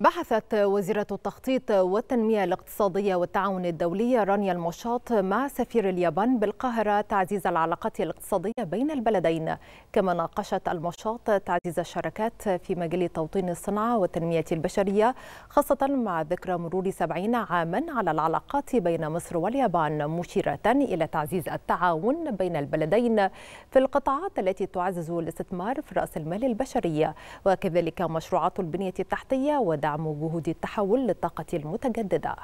بحثت وزيرة التخطيط والتنمية الاقتصادية والتعاون الدولي رانيا المشاط مع سفير اليابان بالقاهرة تعزيز العلاقات الاقتصادية بين البلدين كما ناقشت المشاط تعزيز الشراكات في مجال توطين الصناعة والتنمية البشرية خاصة مع ذكرى مرور سبعين عاما على العلاقات بين مصر واليابان مشيرة إلى تعزيز التعاون بين البلدين في القطاعات التي تعزز الاستثمار في رأس المال البشرية وكذلك مشروعات البنية التحتية و ودعم جهود التحول للطاقة المتجددة